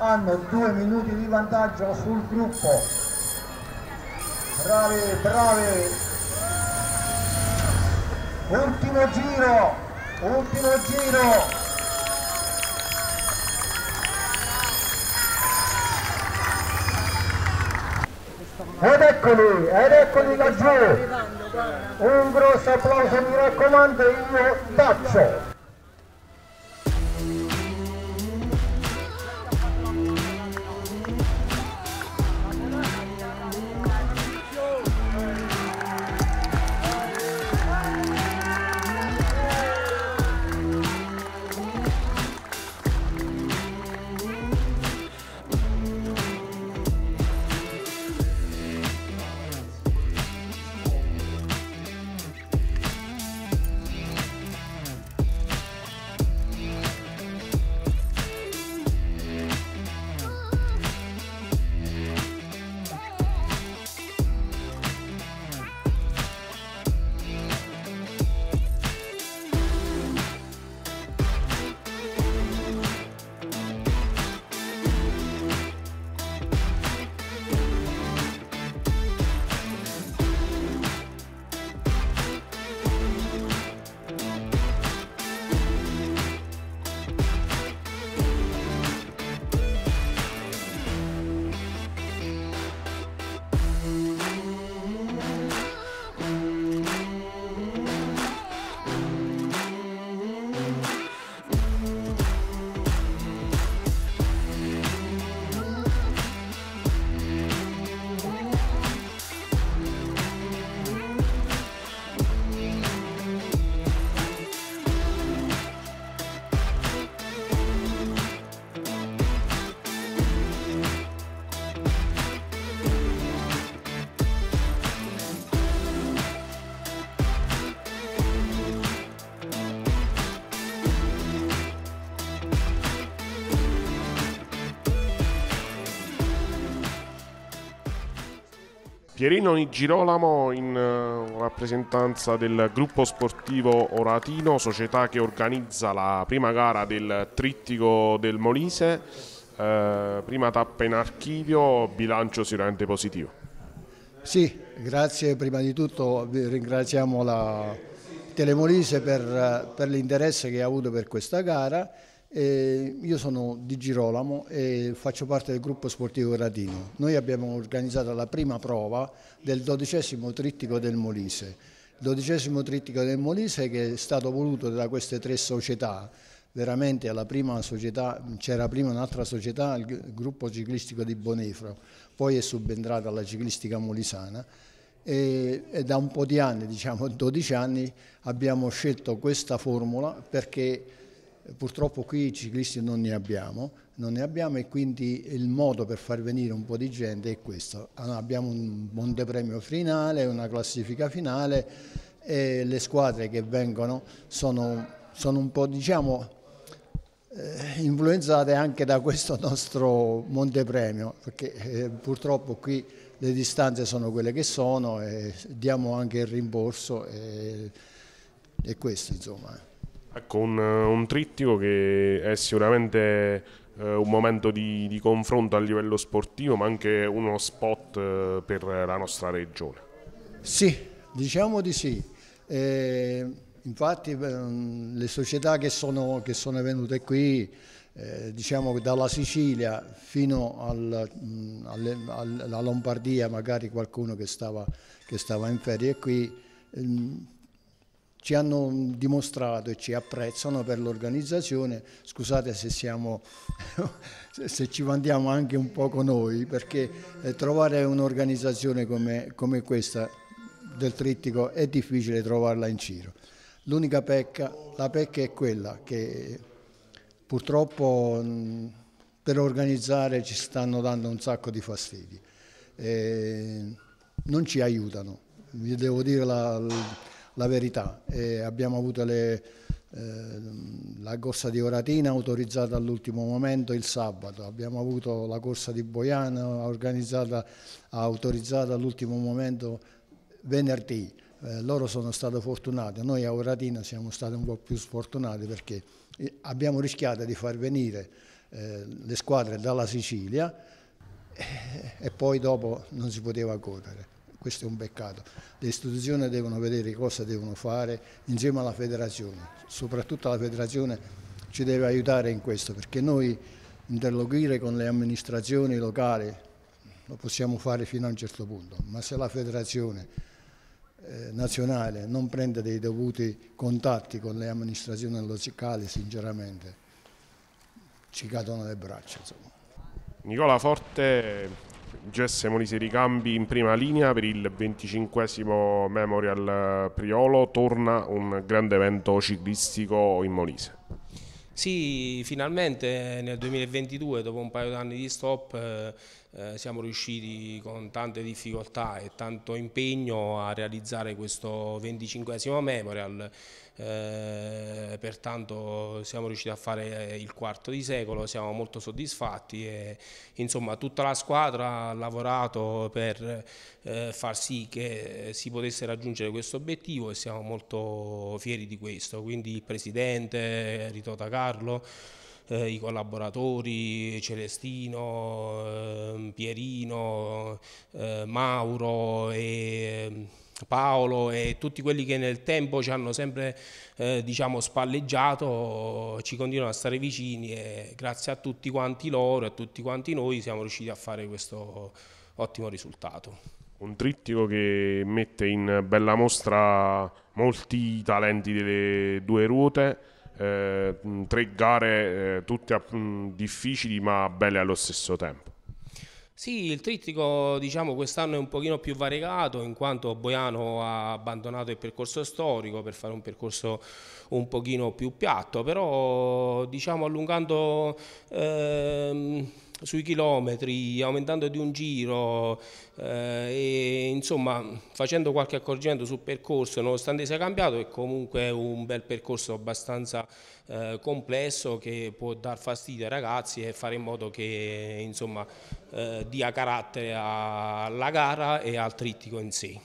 hanno due minuti di vantaggio sul gruppo bravi bravi ultimo giro ultimo giro ed eccoli ed eccoli laggiù un grosso applauso mi raccomando io taccio Pierino Girolamo in eh, rappresentanza del gruppo sportivo Oratino, società che organizza la prima gara del Trittico del Molise, eh, prima tappa in archivio, bilancio sicuramente positivo. Sì, grazie prima di tutto, ringraziamo la Telemolise per, per l'interesse che ha avuto per questa gara eh, io sono di Girolamo e faccio parte del gruppo sportivo Gradino. Noi abbiamo organizzato la prima prova del dodicesimo trittico del Molise. Il dodicesimo trittico del Molise che è stato voluto da queste tre società veramente alla prima società, c'era prima un'altra società, il gruppo ciclistico di Bonifro, poi è subentrata alla ciclistica molisana e, e, da un po' di anni, diciamo 12 anni, abbiamo scelto questa formula perché Purtroppo qui i ciclisti non ne abbiamo, non ne abbiamo e quindi il modo per far venire un po' di gente è questo. Abbiamo un montepremio finale, una classifica finale e le squadre che vengono sono, sono un po' diciamo eh, influenzate anche da questo nostro montepremio perché eh, purtroppo qui le distanze sono quelle che sono e diamo anche il rimborso e, e questo insomma. Ecco, un, trittico che è sicuramente eh, un momento di, di, confronto a livello sportivo, ma anche uno spot eh, per la nostra regione. Sì, diciamo di sì. Eh, infatti eh, le società che sono, che sono venute qui, eh, diciamo dalla Sicilia fino al, mm, alle, alla Lombardia, magari qualcuno che stava, che stava in ferie qui, ehm, ci hanno mm, dimostrato e ci apprezzano per l'organizzazione, scusate se, siamo, se ci vandiamo anche un poco noi, perché eh, trovare un'organizzazione come, come questa del trittico è difficile trovarla in giro. L'unica pecca, la pecca è quella che purtroppo mm, per organizzare ci stanno dando un sacco di fastidi. E eh, non ci aiutano, vi devo dire la la verità. E abbiamo avuto le, eh, la corsa di Oratina autorizzata all'ultimo momento il sabato, abbiamo avuto la corsa di Boiano organizzata, autorizzata all'ultimo momento venerdì. Eh, loro sono stati fortunati, noi a Oratina siamo stati un po' più sfortunati perché eh, abbiamo rischiato di far venire eh, le squadre dalla Sicilia eh, e poi dopo non si poteva correre questo è un peccato. Le istituzioni devono vedere cosa devono fare insieme alla federazione, soprattutto la federazione ci deve aiutare in questo perché noi interloquire con le amministrazioni locali lo possiamo fare fino a un certo punto, ma se la federazione eh, nazionale non prende dei dovuti contatti con le amministrazioni locali, sinceramente ci cadono le braccia. Insomma. Nicola Forte Gessemoli Molise ricambi in prima linea per il 25 Memorial Priolo, torna un grande evento ciclistico in Molise. Sì, finalmente nel 2022, dopo un paio d'anni di stop, eh, eh, siamo riusciti con tante difficoltà e tanto impegno a realizzare questo 25 Memorial eh, pertanto siamo riusciti a fare eh, il quarto di secolo, siamo molto soddisfatti e insomma tutta la squadra ha lavorato per eh, far sì che si potesse raggiungere questo obiettivo e siamo molto fieri di questo, quindi il presidente Ritota Carlo eh, i collaboratori Celestino, ehm, Pierino, Mauro e Paolo e tutti quelli che nel tempo ci hanno sempre eh, diciamo, spalleggiato ci continuano a stare vicini e grazie a tutti quanti loro e a tutti quanti noi siamo riusciti a fare questo ottimo risultato. Un trittico che mette in bella mostra molti talenti delle due ruote, eh, tre gare eh, tutte mm, difficili ma belle allo stesso tempo. Sì, il trittico diciamo quest'anno è un pochino più variegato in quanto Boiano ha abbandonato il percorso storico per fare un percorso un pochino più piatto, però diciamo allungando... Ehm, sui chilometri, aumentando di un giro eh, e insomma facendo qualche accorgimento sul percorso, nonostante sia cambiato, è comunque un bel percorso abbastanza eh, complesso che può dar fastidio ai ragazzi e fare in modo che insomma eh, dia carattere alla gara e al trittico in sé.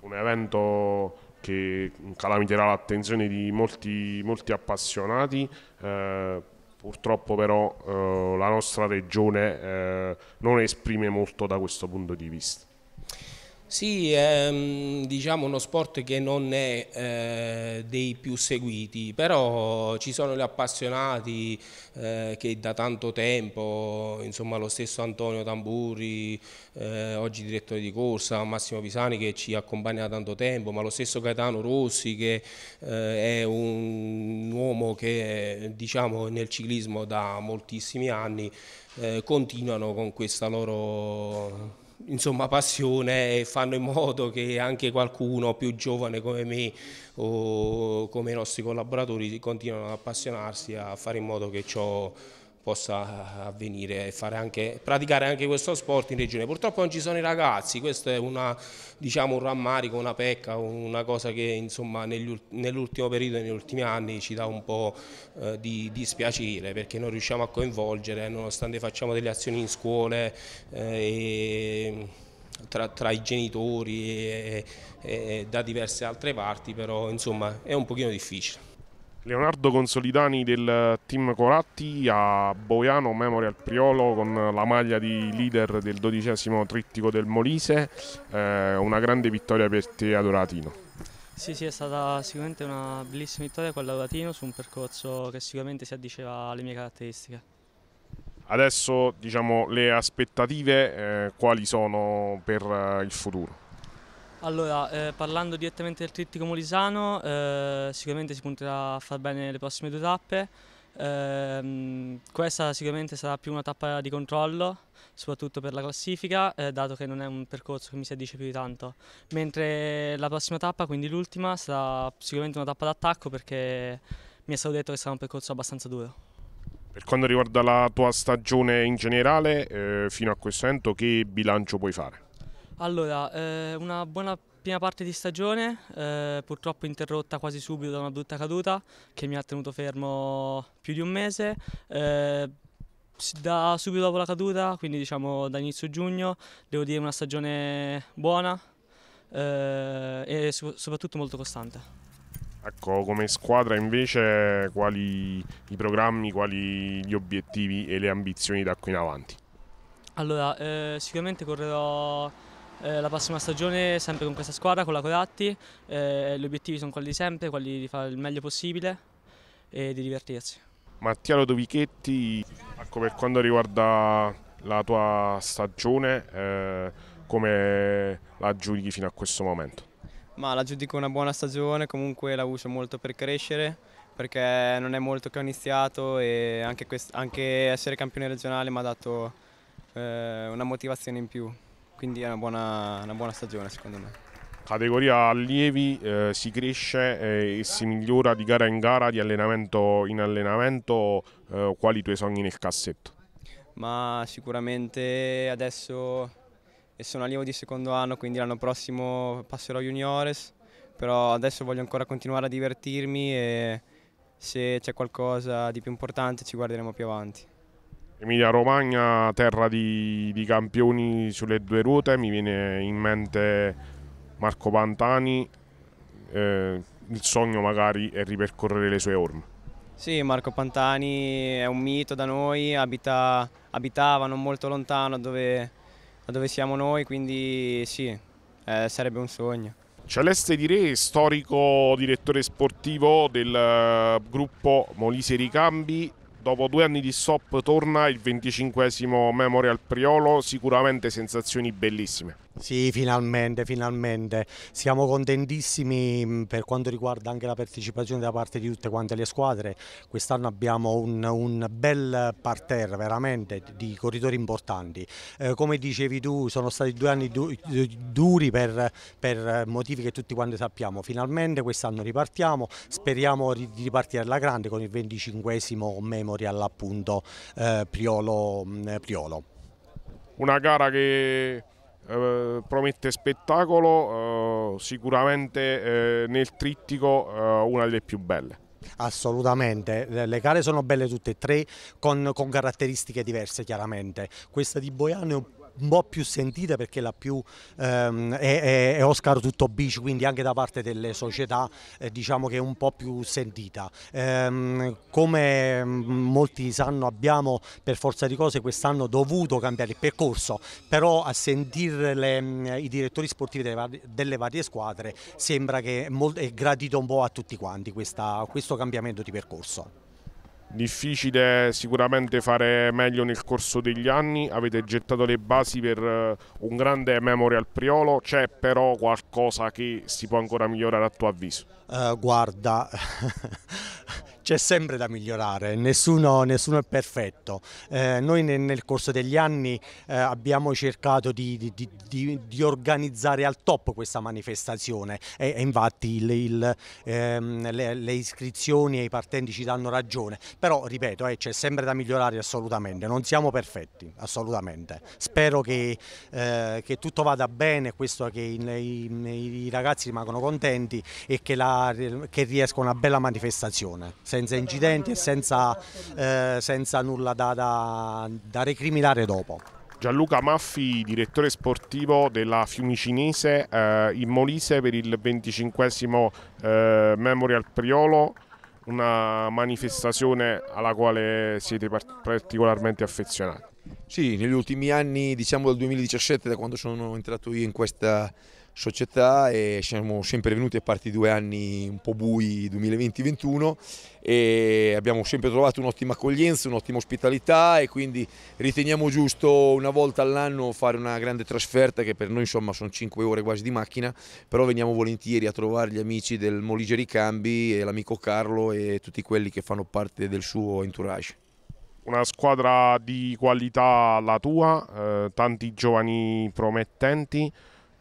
Un evento che calamiterà l'attenzione di molti, molti appassionati. Eh, Purtroppo però eh, la nostra regione eh, non esprime molto da questo punto di vista. Sì, è ehm, diciamo uno sport che non è eh, dei più seguiti, però ci sono gli appassionati eh, che da tanto tempo, insomma lo stesso Antonio Tamburri, eh, oggi direttore di corsa, Massimo Pisani che ci accompagna da tanto tempo, ma lo stesso Gaetano Rossi che eh, è un uomo che diciamo nel ciclismo da moltissimi anni, eh, continuano con questa loro insomma, passione e fanno in modo che anche qualcuno più giovane come me o come i nostri collaboratori continuino ad appassionarsi a fare in modo che ciò possa eh, avvenire e fare anche, praticare anche questo sport in regione. Purtroppo non ci sono i ragazzi, questo è una, diciamo, un rammarico, una pecca, una cosa che insomma, nell'ultimo periodo, negli ultimi anni ci dà un po' eh, di dispiacere perché non riusciamo a coinvolgere nonostante facciamo delle azioni in scuole eh, tra, tra, i genitori e, e, e da diverse altre parti, però insomma è un pochino difficile. Leonardo Consolidani del eh, team Coratti a Boiano Memorial Priolo con la maglia di leader del dodicesimo trittico del Molise, eh, una grande vittoria per te ad Sì, sì, è stata sicuramente una bellissima vittoria con l'Oratino su un percorso che sicuramente si addiceva alle mie caratteristiche. Adesso diciamo le aspettative eh, quali sono per eh, il futuro? Allora, eh, parlando direttamente del trittico molisano, eh, sicuramente si punterà a far bene le prossime due tappe. Eh, questa sicuramente sarà più una tappa di controllo, soprattutto per la classifica, eh, dato che non è un percorso che mi si addice più di tanto. Mentre la prossima tappa, quindi l'ultima, sarà sicuramente una tappa d'attacco perché mi è stato detto che sarà un percorso abbastanza duro. Per quanto riguarda la tua stagione in generale, eh, fino a questo momento, che bilancio puoi fare? Allora, eh, una buona prima parte di stagione, eh, purtroppo interrotta quasi subito da una brutta caduta che mi ha tenuto fermo più di un mese. Eh, da subito dopo la caduta, quindi diciamo da inizio giugno, devo dire una stagione buona eh, e so soprattutto molto costante. Ecco, come squadra invece quali i programmi, quali gli obiettivi e le ambizioni da qui in avanti? Allora, eh, sicuramente correrò eh, la prossima stagione sempre con questa squadra, con la Coratti, eh, gli obiettivi sono quelli di sempre, quelli di fare il meglio possibile e di divertirsi. Mattia Lodovichetti, ecco, per quanto riguarda la tua stagione, eh, come la giudichi fino a questo momento? Ma la giudico una buona stagione, comunque la uso molto per crescere, perché non è molto che ho iniziato e anche, anche essere campione regionale mi ha dato eh, una motivazione in più quindi è una buona, una buona stagione secondo me categoria allievi eh, si cresce eh, e si migliora di gara in gara, di allenamento in allenamento, eh, quali i tuoi sogni nel cassetto? Ma sicuramente adesso sono allievo di secondo anno, quindi l'anno prossimo passerò juniores, però adesso voglio ancora continuare a divertirmi e se c'è qualcosa di più importante ci guarderemo più avanti. Emilia Romagna, terra di, di, campioni sulle due ruote, mi viene in mente Marco Pantani, eh, il sogno magari è ripercorrere le sue orme. Sì, Marco Pantani è un mito da noi, abita, abitava non molto lontano dove, da dove siamo noi, quindi sì, eh, sarebbe un sogno. Celeste Di Re, storico direttore sportivo del eh, gruppo Molise Ricambi, Dopo due anni di stop torna il 25 Memorial Priolo, sicuramente sensazioni bellissime. Sì, finalmente, finalmente. Siamo contentissimi mm, per quanto riguarda anche la partecipazione da parte di tutte quante le squadre. Quest'anno abbiamo un, un, bel parterre veramente di corridori importanti. Eh, come dicevi tu, sono stati due anni du duri per, per, motivi che tutti quanti sappiamo. Finalmente quest'anno ripartiamo, speriamo di ripartire alla grande con il 25 Memorial Memorial appunto eh, Priolo, mm, Priolo. Una gara che eh, promette spettacolo, eh, sicuramente eh, nel trittico eh, una delle più belle. Assolutamente, le gare sono belle tutte e tre con, con caratteristiche diverse chiaramente. Questa di Boiano è un un po' più sentita perché la più ehm, è, è, Oscar tutto beach, quindi anche da parte delle società eh, diciamo che è un po' più sentita. Ehm, come mm, molti sanno abbiamo per forza di cose quest'anno dovuto cambiare il percorso, però a sentire le, mm, i direttori sportivi delle varie, delle varie squadre sembra che è, molto, è gradito un po' a tutti quanti questa, questo cambiamento di percorso. Difficile sicuramente fare meglio nel corso degli anni, avete gettato le basi per eh, un grande Memorial Priolo, c'è però qualcosa che si può ancora migliorare a tuo avviso? Uh, guarda, c'è sempre da migliorare, nessuno, nessuno è perfetto. Eh, noi nel, nel, corso degli anni eh, abbiamo cercato di, di, di, di, organizzare al top questa manifestazione e, e infatti il, il, ehm, le, le, iscrizioni e i partenti ci danno ragione, però ripeto eh, c'è sempre da migliorare assolutamente, non siamo perfetti assolutamente. Spero che, eh, che tutto vada bene, questo che i, i, i ragazzi rimangano contenti e che, la, che riesca una bella manifestazione. Se senza incidenti e senza, eh, senza nulla da, da, da recriminare dopo. Gianluca Maffi, direttore sportivo della Fiumicinese eh, in Molise per il 25 eh, Memorial Priolo, una manifestazione alla quale siete particolarmente affezionati. Sì, negli ultimi anni, diciamo dal 2017, da quando sono entrato io in questa società e siamo sempre venuti a parte di due anni un po' bui 2020 2021 e abbiamo sempre trovato un'ottima accoglienza, un'ottima ospitalità e quindi riteniamo giusto una volta all'anno fare una grande trasferta che per noi insomma sono 5 ore quasi di macchina, però veniamo volentieri a trovare gli amici del Molige Ricambi e l'amico Carlo e tutti quelli che fanno parte del suo entourage una squadra di qualità la tua, eh, tanti giovani promettenti,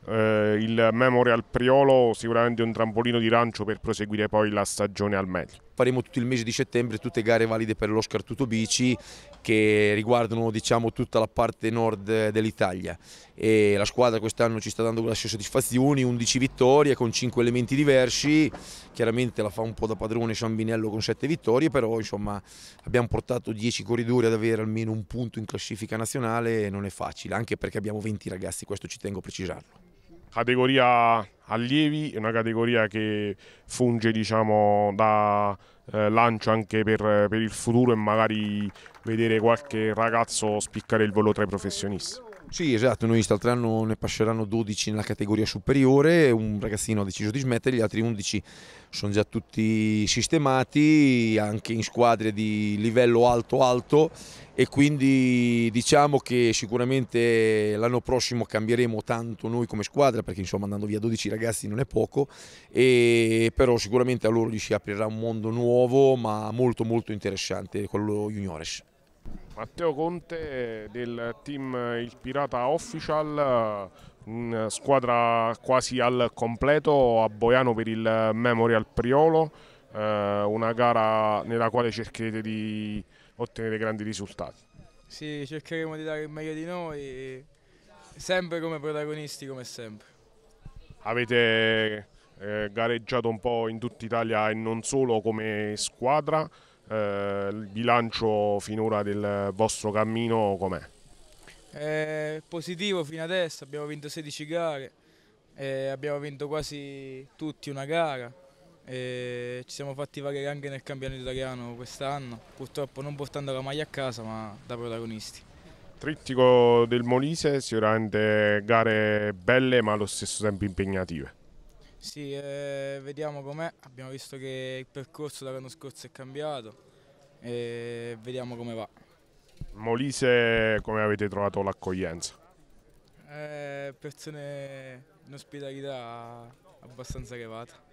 eh, il Memorial Priolo sicuramente un trampolino di lancio per proseguire poi la stagione al meglio. Faremo tutto il mese di settembre tutte gare valide per l'Oscar Tutto bici che riguardano diciamo, tutta la parte nord dell'Italia la squadra quest'anno ci sta dando grosse soddisfazioni, 11 vittorie con 5 elementi diversi, chiaramente la fa un po' da padrone Ciambinello con 7 vittorie, però insomma abbiamo portato 10 corridori ad avere almeno un punto in classifica nazionale, non è facile, anche perché abbiamo 20 ragazzi, questo ci tengo a precisarlo categoria allievi, una categoria che funge diciamo, da eh, lancio anche per, per il futuro e magari vedere qualche ragazzo spiccare il volo tra i professionisti. Sì, esatto, noi quest'altro ne passeranno 12 nella categoria superiore, un ragazzino ha deciso di smettere, gli altri 11 sono già tutti sistemati, anche in squadre di livello alto-alto e quindi diciamo che sicuramente l'anno prossimo cambieremo tanto noi come squadra perché insomma andando via 12 ragazzi non è poco, e, però sicuramente a loro gli si aprirà un mondo nuovo ma molto molto interessante, quello juniores. Matteo Conte del team Il Pirata Official, in squadra quasi al completo a Boiano per il Memorial Priolo, eh, una gara nella quale cercherete di ottenere grandi risultati. Sì, cercheremo di dare il meglio di noi, sempre come protagonisti, come sempre. Avete eh, gareggiato un po' in tutta Italia e non solo come squadra, eh, il bilancio finora del vostro cammino com'è? È positivo fino adesso, abbiamo vinto 16 gare, abbiamo vinto quasi tutti una gara, ci siamo fatti valere anche nel campionato italiano quest'anno, purtroppo non portando la maglia a casa ma da protagonisti. Trittico del Molise, sicuramente gare belle ma allo stesso tempo impegnative. Sì, eh, vediamo com'è, abbiamo visto che il percorso dall'anno scorso è cambiato e vediamo come va. Molise, come avete trovato l'accoglienza? Eh, persone in ospitalità abbastanza elevata.